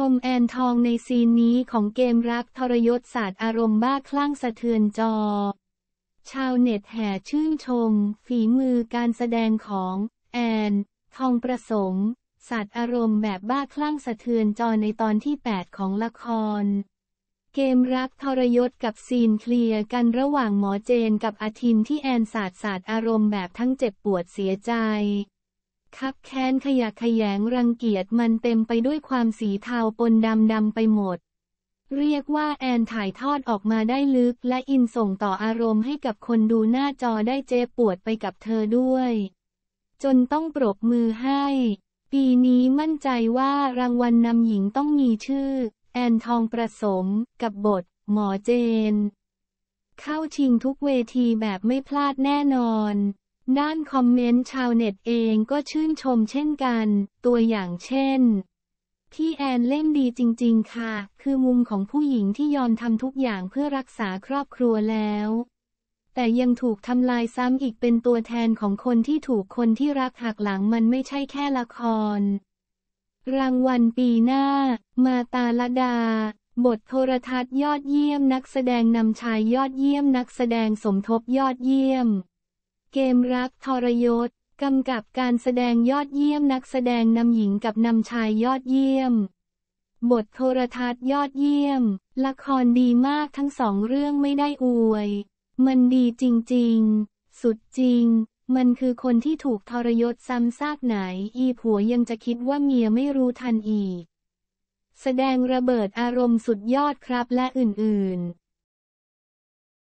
ชมแอนทองในซีนนี้ของเกมรักทรยศศาสตร์อารมณ์บ้าคลั่งสะเทือนจอ ชาวเน็ตแห่ชื่นชม ฝีมือการแสดงของแอน ทองประส์ศาสตร์อารมณ์แบบบ้าคลั่งสะเทือนจอในตอนที่ 8 ของละคร เกมรักทรยศกับซีนเคลียร์กันระหว่างหมอเจนกับอาทินที่แอนศาสตร์ศาสตร์อารมณ์แบบทั้งเจ็บปวดเสียใจคับแค้นขยะขยงรังเกียจมันเต็มไปด้วยความสีเทาปนดำดำไปหมด เรียกว่าแอนถ่ายทอดออกมาได้ลึกและอินส่งต่ออารมณ์ให้กับคนดูหน้าจอได้เจ็บปวดไปกับเธอด้วย จนต้องปรบมือให้ ปีนี้มั่นใจว่ารางวัลนนำหญิงต้องมีชื่อ แอนทองประสม กับบท หมอเจน เข้าชิงทุกเวทีแบบไม่พลาดแน่นอนด้านคอมเมนต์ชาวเน็ตเองก็ชื่นชมเช่นกัน ตัวอย่างเช่นพี่แอนเล่นดีจริงๆค่ะ คือมุมของผู้หญิงที่ยอมทำทุกอย่างเพื่อรักษาครอบครัวแล้ว แต่ยังถูกทำลายซ้ำอีกเป็นตัวแทนของคนที่ถูกคนที่รักหักหลังมันไม่ใช่แค่ละคร รางวัลปีหน้า มาตาลดา บทโทรทัศน์ยอดเยี่ยมนักแสดงนำชายยอดเยี่ยมนักแสดงสมทบยอดเยี่ยมเกมรักทรยศกำกับการแสดงยอดเยี่ยมนักแสดงนำหญิงกับนำชายยอดเยี่ยม บทโทรทัศน์ยอดเยี่ยม ละครดีมากทั้งสองเรื่องไม่ได้อวย มันดีจริงๆ สุดจริงมันคือคนที่ถูกทรยศซ้ำซากไหนอีผัวยังจะคิดว่าเมียไม่รู้ทันอีก แสดงระเบิดอารมณ์สุดยอดครับและอื่น ๆ